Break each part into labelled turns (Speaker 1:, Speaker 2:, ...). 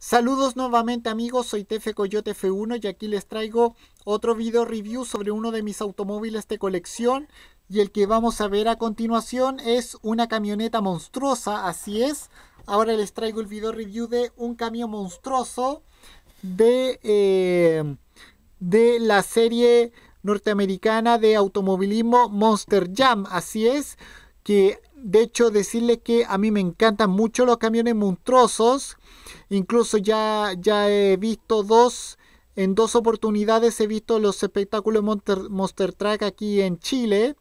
Speaker 1: Saludos nuevamente amigos, soy Tefe Coyote F1 y aquí les traigo otro video review sobre uno de mis automóviles de colección y el que vamos a ver a continuación es una camioneta monstruosa, así es. Ahora les traigo el video review de un camión monstruoso de, eh, de la serie norteamericana de automovilismo Monster Jam, así es que de hecho decirle que a mí me encantan mucho los camiones monstruosos, incluso ya, ya he visto dos, en dos oportunidades he visto los espectáculos Monster, Monster Track aquí en Chile,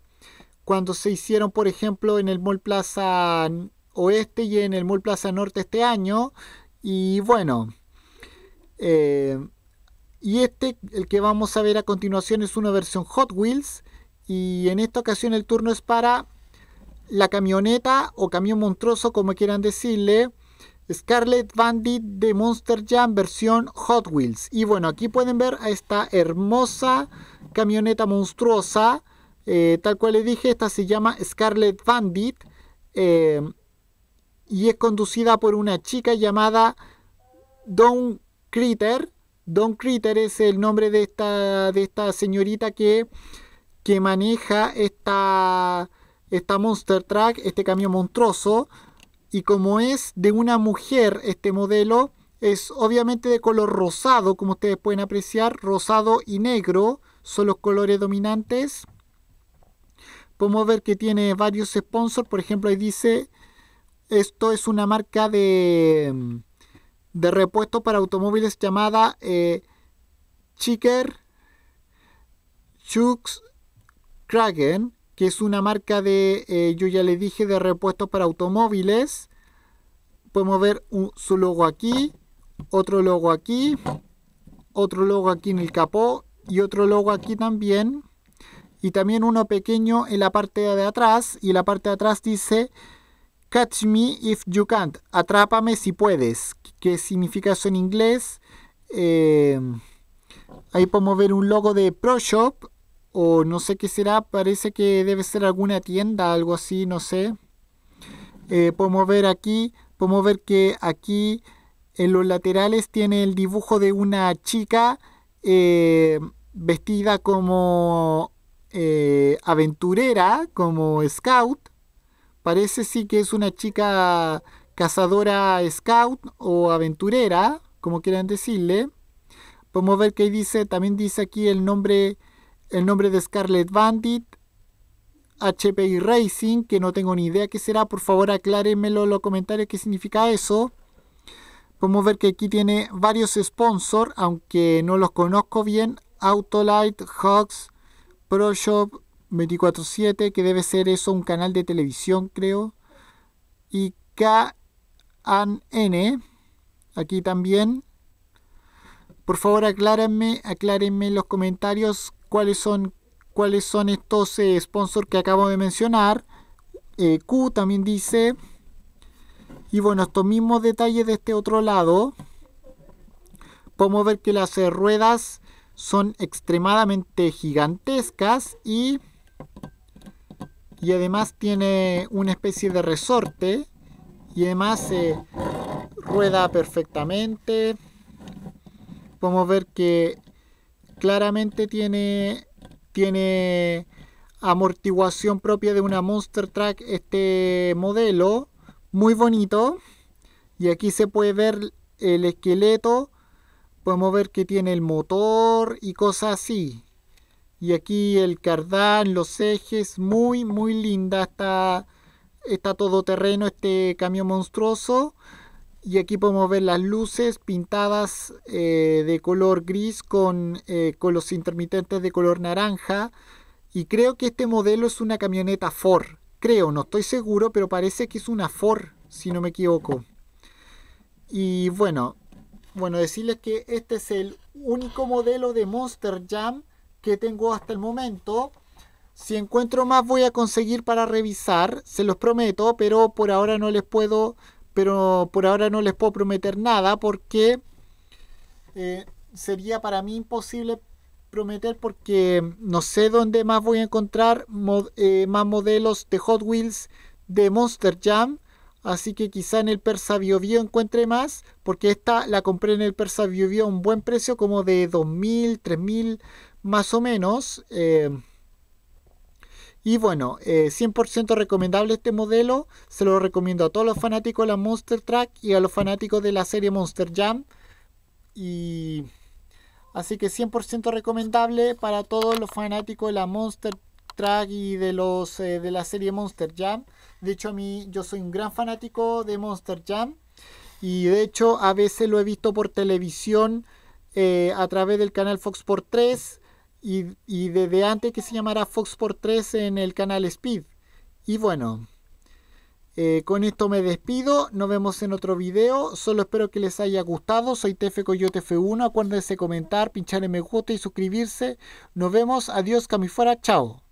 Speaker 1: cuando se hicieron por ejemplo en el Mall Plaza Oeste y en el Mall Plaza Norte este año, y bueno... Eh, y este, el que vamos a ver a continuación, es una versión Hot Wheels. Y en esta ocasión el turno es para la camioneta o camión monstruoso, como quieran decirle, Scarlet Bandit de Monster Jam versión Hot Wheels. Y bueno, aquí pueden ver a esta hermosa camioneta monstruosa. Eh, tal cual les dije, esta se llama Scarlet Bandit. Eh, y es conducida por una chica llamada Don Critter. Don Critter es el nombre de esta, de esta señorita que, que maneja esta, esta Monster Truck, este camión monstruoso. Y como es de una mujer este modelo, es obviamente de color rosado, como ustedes pueden apreciar. Rosado y negro son los colores dominantes. Podemos ver que tiene varios sponsors. Por ejemplo, ahí dice, esto es una marca de, de repuesto para automóviles llamada eh, Chicker Chux Kragen que es una marca de, eh, yo ya le dije, de repuestos para automóviles. Podemos ver su logo aquí, otro logo aquí, otro logo aquí en el capó y otro logo aquí también. Y también uno pequeño en la parte de atrás y la parte de atrás dice Catch me if you can't, atrápame si puedes, ¿Qué significa eso en inglés. Eh, ahí podemos ver un logo de Pro Shop o no sé qué será, parece que debe ser alguna tienda, algo así, no sé. Eh, podemos ver aquí, podemos ver que aquí en los laterales tiene el dibujo de una chica eh, vestida como eh, aventurera, como scout. Parece sí que es una chica cazadora scout o aventurera, como quieran decirle. Podemos ver que dice, también dice aquí el nombre el nombre de Scarlett Bandit, HPI Racing, que no tengo ni idea qué será, por favor aclárenmelo en los comentarios qué significa eso. Podemos ver que aquí tiene varios sponsors, aunque no los conozco bien. Autolite, Hogs Pro Shop 24-7, que debe ser eso, un canal de televisión, creo. Y N aquí también. Por favor, aclárenme, aclárenme en los comentarios cuáles son, cuáles son estos eh, sponsors que acabo de mencionar. Eh, Q también dice. Y bueno, estos mismos detalles de este otro lado. Podemos ver que las eh, ruedas son extremadamente gigantescas y, y además tiene una especie de resorte y además rueda perfectamente. Podemos ver que claramente tiene, tiene amortiguación propia de una Monster Track este modelo, muy bonito. Y aquí se puede ver el esqueleto, podemos ver que tiene el motor y cosas así. Y aquí el cardán, los ejes, muy muy linda está, está todoterreno este camión monstruoso y aquí podemos ver las luces pintadas eh, de color gris con, eh, con, los intermitentes de color naranja. Y creo que este modelo es una camioneta Ford. Creo, no estoy seguro, pero parece que es una Ford, si no me equivoco. Y bueno, bueno, decirles que este es el único modelo de Monster Jam que tengo hasta el momento. Si encuentro más voy a conseguir para revisar, se los prometo, pero por ahora no les puedo pero por ahora no les puedo prometer nada porque eh, sería para mí imposible prometer porque no sé dónde más voy a encontrar eh, más modelos de Hot Wheels de Monster Jam. Así que quizá en el Persa Bio, encuentre más, porque esta la compré en el Persa Bio, a un buen precio, como de 2.000, 3.000 más o menos. Eh, y bueno, 100% eh, recomendable este modelo. Se lo recomiendo a todos los fanáticos de la Monster Track y a los fanáticos de la serie Monster Jam. Y así que 100% recomendable para todos los fanáticos de la Monster Track y de los eh, de la serie Monster Jam. De hecho, a mí yo soy un gran fanático de Monster Jam. Y de hecho, a veces lo he visto por televisión eh, a través del canal Fox por 3 y, desde antes que se llamara Fox por 3 en el canal Speed. Y bueno, eh, con esto me despido, nos vemos en otro video, solo espero que les haya gustado, soy TF Coyote F1, acuérdense comentar, pinchar en me gusta y suscribirse, nos vemos, adiós Camifuera, chao.